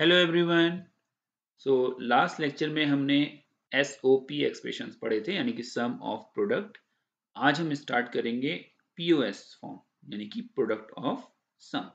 hello everyone so last lecture में हमने S O P expression पढ़े थे यानी कि सम ऑफ प्रोडक्ट आज हम स्टार्ट करेंगे पी ओ एस फॉर्म यानी कि प्रोडक्ट ऑफ सम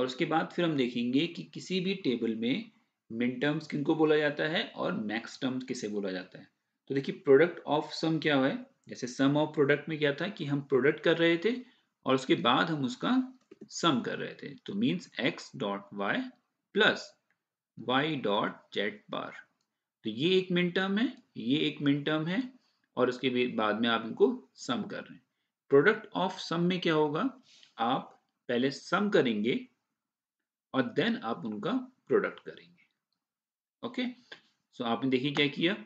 और उसके बाद फिर हम देखेंगे कि किसी भी टेबल में मिन टर्म्स किनको बोला जाता है और मैक्स टर्म्स किसे बोला जाता है तो देखिए प्रोडक्ट ऑफ सम क्या है जैसे सम ऑफ प्रोडक्ट में क्या था कि हम प्रोडक्ट कर रहे थे और उसके बाद हम उसका सम कर रहे थे तो means X dot Y plus Y dot Z bar तो ये एक मिन टर्म है ये एक मिन टर्म है और उसके बाद में आप इनको सम कर रहे हैं प्रोडक्ट ऑफ सम में क्या होगा आप पहले सम करेंगे और देन आप उनका प्रोडक्ट करेंगे ओके सो so, आपने देखिए क्या किया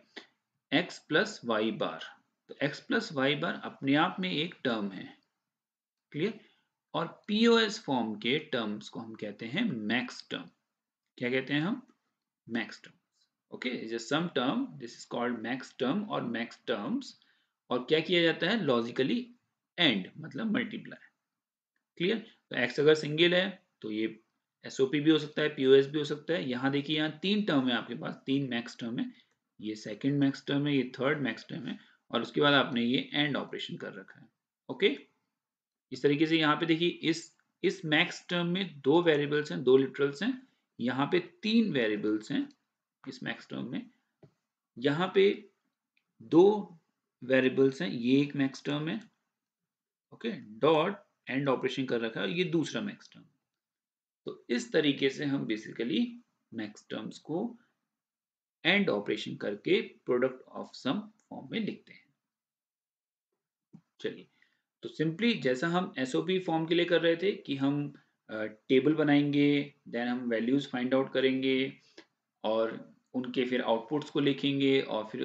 x प्लस वाई बार तो x प्लस वाई बार अपने आप में एक टर्म है क्लियर और पीओ एस फॉर्म के टर्म्स को हम कहते हैं मैक्स टर्म क्या कहते हैं हम max terms okay sum term this is called max term और मैक्स टर्म्स और क्या किया जाता है लॉजिकली एंड मतलब मल्टीप्लाई क्लियर तो एक्स अगर सिंगल है तो ये एसओपी भी हो सकता है पीओएस भी हो सकता है यहाँ देखिए यहाँ तीन टर्म है आपके पास तीन मैक्स टर्म है ये सेकेंड मैक्स टर्म है ये थर्ड मैक्स टर्म है और उसके बाद आपने ये एंड ऑपरेशन कर रखा है ओके इस तरीके से यहाँ पे देखिए इस इस मैक्स टर्म में दो वेरिएबल्स हैं दो लिटरल्स हैं यहां पे तीन वेरिएबल्स हैं इस मैक्स टर्म में यहां पे दो वेरिएबल्स हैं ये एक मैक्स टर्म है ओके डॉट एंड ऑपरेशन कर रखा है ये दूसरा मैक्स टर्म तो इस तरीके से हम बेसिकली मैक्स टर्म्स को एंड ऑपरेशन करके प्रोडक्ट ऑफ सम फॉर्म में लिखते हैं चलिए तो सिंपली जैसा हम एसओपी फॉर्म के लिए कर रहे थे कि हम टेबल बनाएंगे देन हम वैल्यूज़ फाइंड आउट करेंगे और उनके फिर आउटपुट्स को लिखेंगे और फिर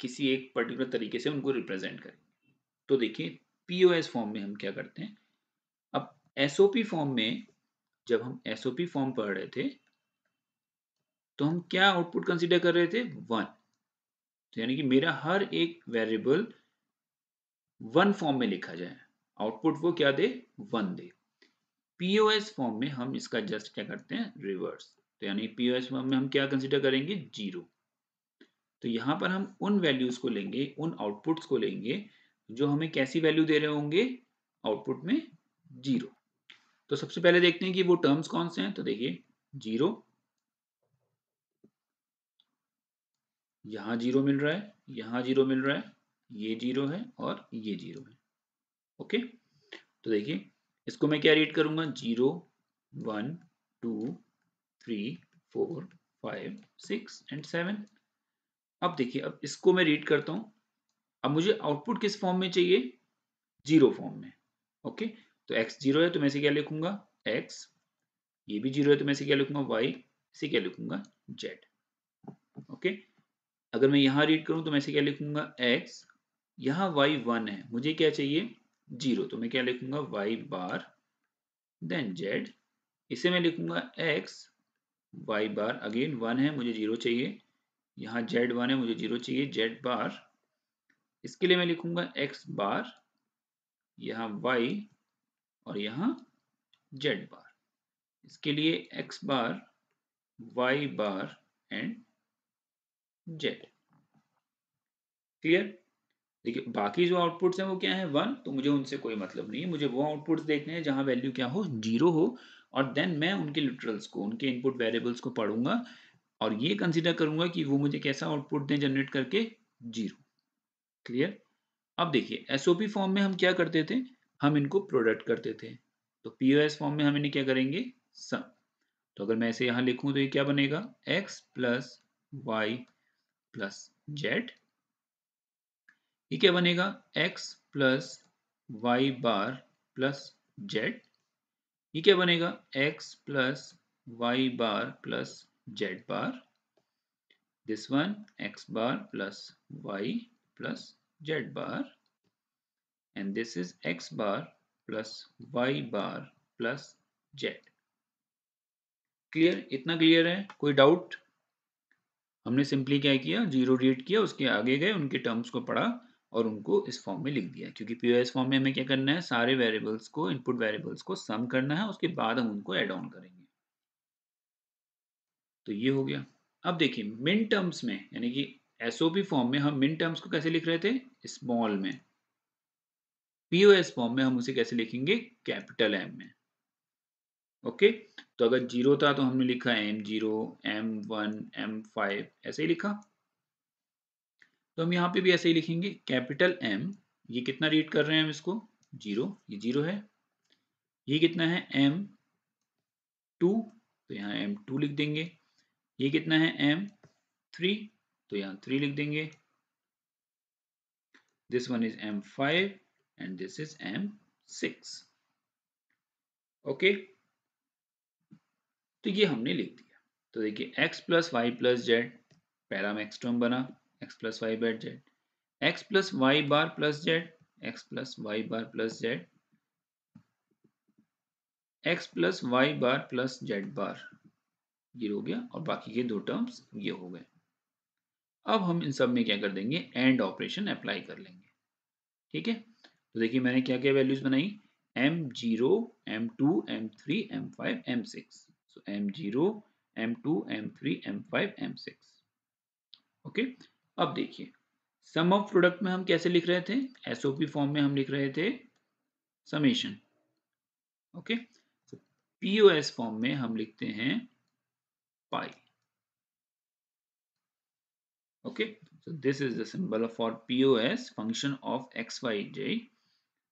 किसी एक पर्टिकुलर तरीके से उनको रिप्रेजेंट करेंगे तो देखिए पीओएस फॉर्म में हम क्या करते हैं अब एसओपी फॉर्म में जब हम एसओपी फॉर्म पढ़ रहे थे तो हम क्या आउटपुट कंसीडर कर रहे थे वन तो यानी कि मेरा हर एक वेरिएबल वन फॉर्म में लिखा जाए आउटपुट वो क्या दे वन दे पीओएस फॉर्म में हम इसका जस्ट क्या करते हैं रिवर्स तो यानी पीओएस फॉर्म में हम क्या कंसिडर करेंगे जीरो तो यहां पर हम उन वैल्यूज को लेंगे उन आउटपुट्स को लेंगे जो हमें कैसी वैल्यू दे रहे होंगे आउटपुट में जीरो तो सबसे पहले देखते हैं कि वो टर्म्स कौन से हैं तो देखिए जीरो यहां जीरो मिल रहा है यहां जीरो मिल रहा है ये जीरो है और ये जीरो है ओके तो देखिए इसको मैं क्या रीड करूंगा zero one two three four five six and seven अब देखिए अब इसको मैं रीड करता हूँ अब मुझे आउटपुट किस फॉर्म में चाहिए जीरो फॉर्म में ओके तो एक्स जीरो है तो मैं इसे क्या लिखूंगा एक्स ये भी जीरो है तो मैं इसे क्या लिखूंगा वाई इसे क्या लिखूंगा जेड ओके अगर मैं यहाँ रीड करूँ तो मैं इसे क्या लिखूंगा एक्स यहाँ वाई वन है मुझे क्या चाहिए जीरो तो मैं क्या लिखूंगा वाई बार देन जेड इसे मैं लिखूंगा X Y bar again one है मुझे जीरो चाहिए यहाँ जेड वन है मुझे जीरो चाहिए जेड बार इसके लिए मैं लिखूंगा एक्स बार यहाँ वाई और यहाँ जेड बार इसके लिए X bar Y bar and Z clear देखिए बाकी जो आउटपुट्स हैं वो क्या है वन तो मुझे उनसे कोई मतलब नहीं है मुझे वो आउटपुट्स देखने हैं जहाँ वैल्यू क्या हो जीरो हो और देन मैं उनके लिटरल्स को उनके इनपुट वेरिएबल्स को पढ़ूंगा और ये कंसिडर करूंगा कि वो मुझे कैसा आउटपुट दें जनरेट करके जीरो क्लियर अब देखिए एसओपी फॉर्म में हम क्या करते थे हम इनको प्रोडक्ट करते थे तो पी फॉर्म में हम इन्हें क्या करेंगे सम तो अगर मैं इसे यहाँ लिखूँ तो ये क्या बनेगा X plus Y plus Z ये क्या बनेगा x plus Y bar plus Z ये क्या बनेगा x plus Y bar plus Z bar this one x bar plus Y plus Z bar and this is x bar plus Y bar plus Z clear इतना clear है कोई doubt हमने simply क्या किया zero read किया उसके आगे गए उनके टर्म्स को पढ़ा और उनको इस फॉर्म में लिख दिया क्योंकि पीओएस फॉर्म में हमें क्या करना है सारे वेरिएबल्स को इनपुट वेरिएबल्स को सम करना है उसके बाद हम उनको एड ऑन करेंगे तो ये हो गया अब देखिए मिन टर्म्स में यानी कि एसओपी फॉर्म में हम मिन टर्म्स को कैसे लिख रहे थे स्मॉल में पीओएस फॉर्म में हम उसे कैसे लिखेंगे कैपिटल एम में ओके तो अगर जीरो था तो हमने लिखा M zero M one M five ऐसे ही लिखा तो हम यहाँ पे भी ऐसे ही लिखेंगे कैपिटल एम ये कितना रीड कर रहे हैं हम इसको जीरो ये जीरो है ये कितना है एम टू तो यहाँ एम टू लिख देंगे ये कितना है एम थ्री तो यहाँ थ्री लिख देंगे this one is M five and this is M six okay तो ये हमने लिख दिया तो देखिए x plus Y plus Z पैरामैक्स टर्म बना X plus y bar z x plus y bar plus z x plus y bar plus z x plus y bar plus z bar ये हो गया और बाकी के दो टर्म्स ये हो गए अब हम इन सब में क्या कर देंगे एंड ऑपरेशन अप्लाई कर लेंगे ठीक है तो देखिए मैंने क्या क्या वैल्यूज बनाई M zero M two M three M five M six so M zero M two M three M five M six okay अब देखिए सम ऑफ प्रोडक्ट में हम कैसे लिख रहे थे एसओपी फॉर्म में हम लिख रहे थे summation okay PO POS form में हम लिखते हैं pi okay so this is the symbol function of X Y Z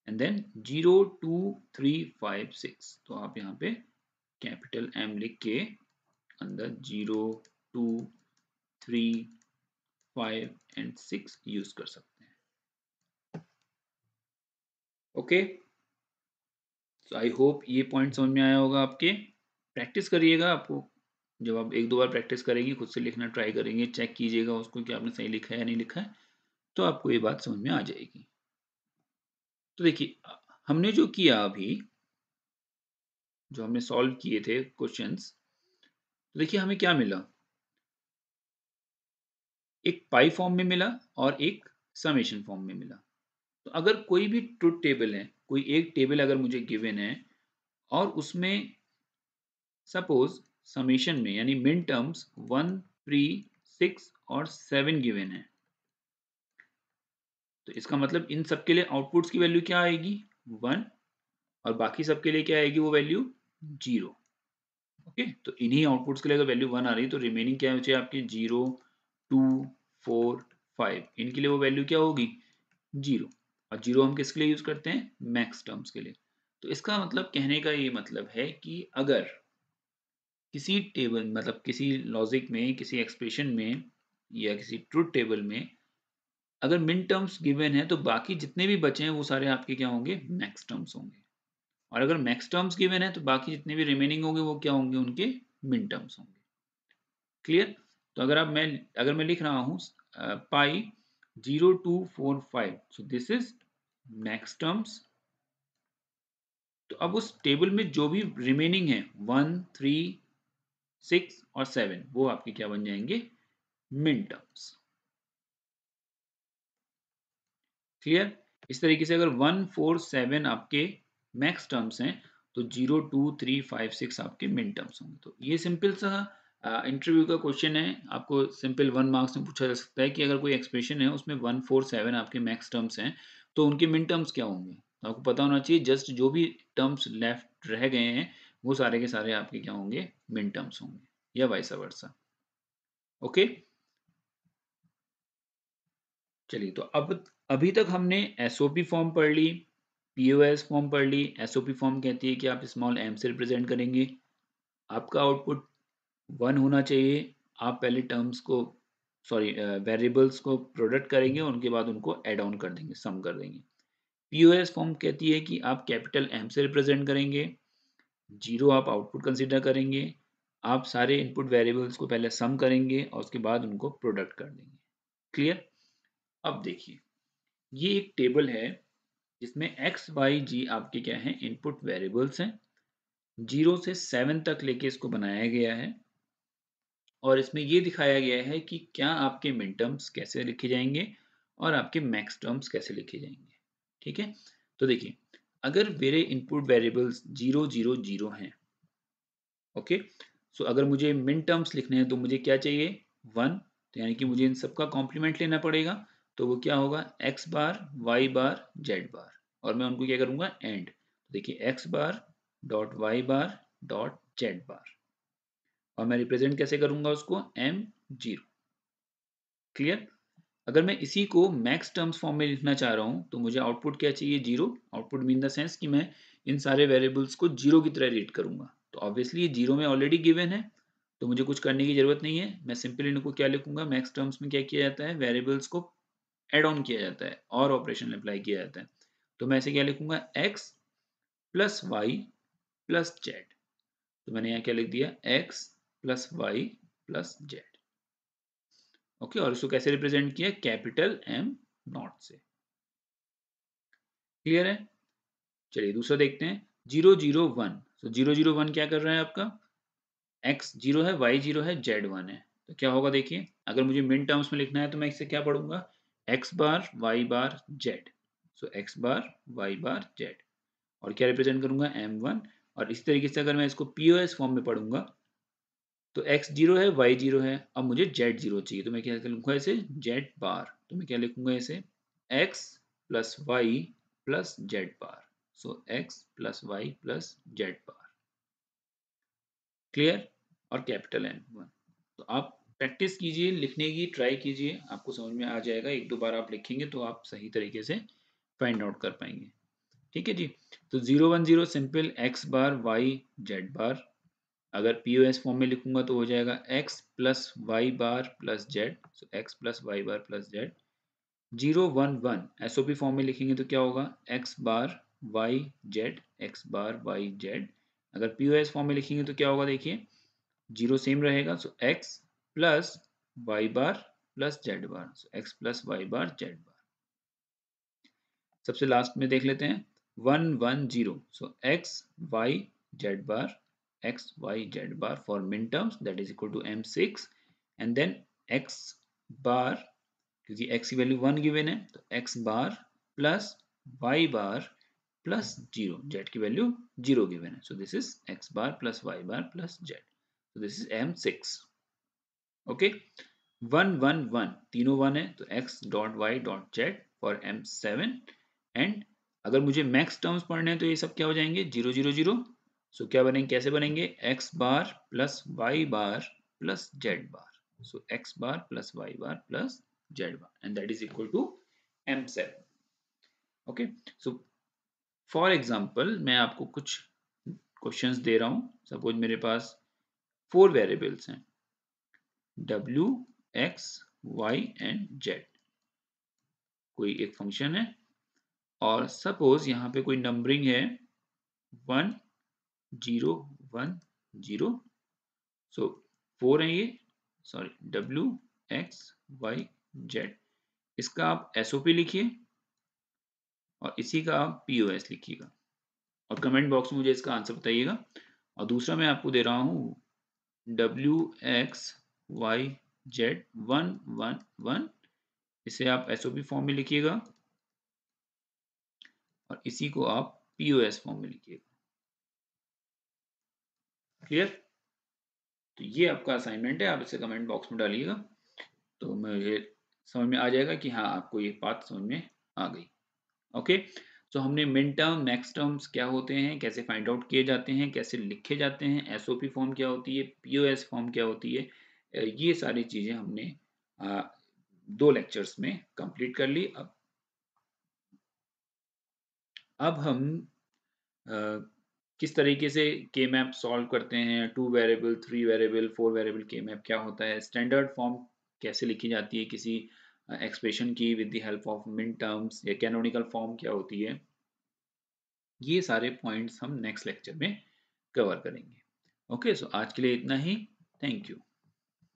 and then zero two three five six तो आप यहां पे कैपिटल एम लिख के अंदर zero two three five and six use कर सकते हैं ओके सो आई होप ये पॉइंट समझ में आया होगा आपके प्रैक्टिस करिएगा आपको जब आप एक दो बार प्रैक्टिस करेंगे खुद से लिखना ट्राई करेंगे चेक कीजिएगा उसको कि आपने सही लिखा है या नहीं लिखा है तो आपको ये बात समझ में आ जाएगी तो देखिए हमने जो किया अभी जो हमने सॉल्व किए थे क्वेश्चंस तो देखिए हमें क्या मिला एक पाई फॉर्म में मिला और एक समेशन फॉर्म में मिला तो अगर कोई भी ट्रुथ टेबल है कोई एक टेबल अगर मुझे गिवन है और उसमें सपोज समेशन में यानी min terms one three six और सेवन गिवन है तो इसका मतलब इन सब के लिए आउटपुट्स की वैल्यू क्या आएगी वन और बाकी सब के लिए क्या आएगी वो वैल्यू जीरो ओके तो इन्हीं आउटपुट्स के लिए अगर वैल्यू वन आ रही है तो रिमेनिंग क्या हो चाहिए आपके जीरो टू फोर फाइव इनके लिए वो वैल्यू क्या होगी जीरो और जीरो हम किसके लिए यूज करते हैं मैक्स टर्म्स के लिए तो इसका मतलब कहने का ये मतलब है कि अगर किसी टेबल मतलब किसी लॉजिक में किसी एक्सप्रेशन में या किसी ट्रूथ टेबल में अगर मिन टर्म्स गिवन है तो बाकी जितने भी बचे हैं वो सारे आपके क्या होंगे मैक्स टर्म्स होंगे और अगर मैक्स टर्म्स गिवन है तो बाकी जितने भी रिमेनिंग होंगे वो क्या होंगे उनके मिन टर्म्स होंगे क्लियर तो अगर आप मैं अगर मैं लिख रहा हूं pi zero two four five so this is max terms तो अब उस टेबल में जो भी रिमेनिंग है वन थ्री सिक्स और सेवन वो आपके क्या बन जाएंगे मिन टर्म्स क्लियर इस तरीके से अगर वन फोर सेवन आपके मैक्स टर्म्स हैं तो zero two three five six आपके मिन टर्म्स होंगे तो ये सिंपल सा इंटरव्यू का क्वेश्चन है आपको सिंपल वन मार्क्स में पूछा जा सकता है कि अगर कोई एक्सप्रेशन है उसमें वन फोर सेवन आपके मैक्स टर्म्स हैं तो उनके मिन टर्म्स क्या होंगे तो आपको पता होना चाहिए जस्ट जो भी टर्म्स लेफ्ट रह गए हैं वो सारे के सारे आपके क्या होंगे मिन टर्म्स होंगे या वाइसा वर्षा ओके चलिए तो अब अभी तक हमने एसओपी फॉर्म पढ़ ली पीओएस फॉर्म पढ़ ली एसओपी फॉर्म कहती है कि आप स्मॉल एम से रिप्रेजेंट करेंगे आपका आउटपुट वन होना चाहिए आप पहले टर्म्स को सॉरी वेरिएबल्स को प्रोडक्ट करेंगे उनके बाद उनको एड ऑन कर देंगे सम कर देंगे पीओएस फॉर्म कहती है कि आप कैपिटल एम से रिप्रेजेंट करेंगे जीरो आप आउटपुट कंसिडर करेंगे आप सारे इनपुट वेरिएबल्स को पहले सम करेंगे और उसके बाद उनको प्रोडक्ट कर देंगे क्लियर अब देखिए ये एक टेबल है जिसमें एक्स वाई जी आपके क्या हैं इनपुट वेरिएबल्स हैं जीरो से सेवन तक लेके इसको बनाया गया है और इसमें ये दिखाया गया है कि क्या आपके मिन टर्म्स कैसे लिखे जाएंगे और आपके मैक्स टर्म्स कैसे लिखे जाएंगे ठीक है तो देखिए अगर मेरे input variables zero zero zero हैं ओके सो अगर मुझे मिन टर्म्स लिखने हैं तो मुझे क्या चाहिए वन तो यानी कि मुझे इन सबका कॉम्प्लीमेंट लेना पड़ेगा तो वो क्या होगा X bar Y bar Z bar और मैं उनको क्या करूँगा एंड तो देखिए X bar dot Y bar dot Z bar और मैं रिप्रेजेंट कैसे करूंगा उसको एम जीरो क्लियर अगर मैं इसी को मैक्स टर्म्स फॉर्म में लिखना चाह रहा हूँ तो मुझे आउटपुट क्या चाहिए zero output mean the sense कि मैं इन सारे वेरिएबल्स को जीरो की तरह रीड करूंगा तो ऑब्वियसली ये जीरो में ऑलरेडी गिवन है तो मुझे कुछ करने की जरूरत नहीं है मैं सिंपल इनको क्या लिखूंगा मैक्स टर्म्स में क्या किया जाता है वेरिएबल्स को एड ऑन किया जाता है और ऑपरेशन अप्लाई किया जाता है तो मैं ऐसे क्या लिखूंगा X plus Y plus Z तो मैंने यहाँ क्या लिख दिया X plus Y plus Z okay और इसको कैसे रिप्रेजेंट किया कैपिटल एम नॉट से क्लियर है चलिए दूसरा देखते हैं जीरो जीरो वन तो जीरो जीरो वन क्या कर रहा है आपका एक्स जीरो है वाई जीरो है जेड वन है तो क्या होगा देखिए अगर मुझे मिन टर्म्स में लिखना है तो मैं इससे क्या पढ़ूंगा X bar Y bar Z so X bar Y bar Z और क्या रिप्रेजेंट करूंगा एम वन और इस तरीके से अगर मैं इसको पी फॉर्म में पढ़ूंगा तो एक्स जीरो है वाई जीरो है अब मुझे जेड जीरो चाहिए तो मैं क्या लिखूंगा इसे जेड बार तो मैं क्या लिखूंगा इसे X plus Y plus Z bar so X plus Y plus Z bar clear और कैपिटल एन वन तो आप प्रैक्टिस कीजिए लिखने की ट्राई कीजिए आपको समझ में आ जाएगा एक दो बार आप लिखेंगे तो आप सही तरीके से फाइंड आउट कर पाएंगे ठीक है जी तो zero one zero simple X bar Y Z bar अगर पी ओ एस फॉर्म में लिखूंगा तो हो जाएगा X plus Y bar plus Z so X plus Y bar plus Z zero one one S O P form में लिखेंगे तो क्या होगा X bar Y Z X bar Y Z अगर पी ओ एस फॉर्म में लिखेंगे तो क्या होगा देखिए जीरो सेम रहेगा so X plus Y bar plus Z bar so X plus Y bar Z bar सबसे लास्ट में देख लेते हैं one one zero so X Y Z bar x, y, z bar for min terms that is equal to m6 and then x bar क्योंकि x की value 1 given है तो x bar plus y bar plus 0 z की value 0 given है so this is x bar plus y bar plus z so this is m6 okay one one one तीनों one है तो x dot y dot z for m7 and अगर मुझे max terms पढ़ने हैं तो ये सब क्या हो जाएंगे जीरो जीरो जीरो सो क्या बनेंगे कैसे बनेंगे X bar plus Y bar plus Z bar so X bar plus Y bar plus Z bar and that is equal to M seven okay so for example मैं आपको कुछ questions दे रहा हूँ सपोज मेरे पास फोर वेरिएबल्स हैं W, X Y and Z कोई एक फंक्शन है और सपोज यहाँ पे कोई नंबरिंग है one zero one zero so four है ये sorry W X Y Z इसका आप एस लिखिए और इसी का आप पी लिखिएगा और कमेंट बॉक्स में मुझे इसका आंसर बताइएगा और दूसरा मैं आपको दे रहा हूँ W X Y Z one one one इसे आप एस फॉर्म में लिखिएगा और इसी को आप पी फॉर्म में लिखिएगा क्लियर तो ये आपका असाइनमेंट है आप इसे कमेंट बॉक्स में डालिएगा तो मुझे समझ में आ जाएगा कि हाँ आपको ये बात समझ में आ गई ओके तो हमने मिन टर्म नेक्स्ट टर्म्स क्या होते हैं कैसे फाइंड आउट किए जाते हैं कैसे लिखे जाते हैं एसओपी फॉर्म क्या होती है पीओएस फॉर्म क्या होती है ये सारी चीज़ें हमने आ, दो लेक्चर्स में कंप्लीट कर ली अब अब हम आ, किस तरीके से के मैप सॉल्व करते हैं two variable three variable four variable के मैप क्या होता है स्टैंडर्ड फॉर्म कैसे लिखी जाती है किसी एक्सप्रेशन की with the help of min terms या कैनोनिकल फॉर्म क्या होती है ये सारे पॉइंट्स हम नेक्स्ट लेक्चर में कवर करेंगे ओके okay, सो so आज के लिए इतना ही थैंक यू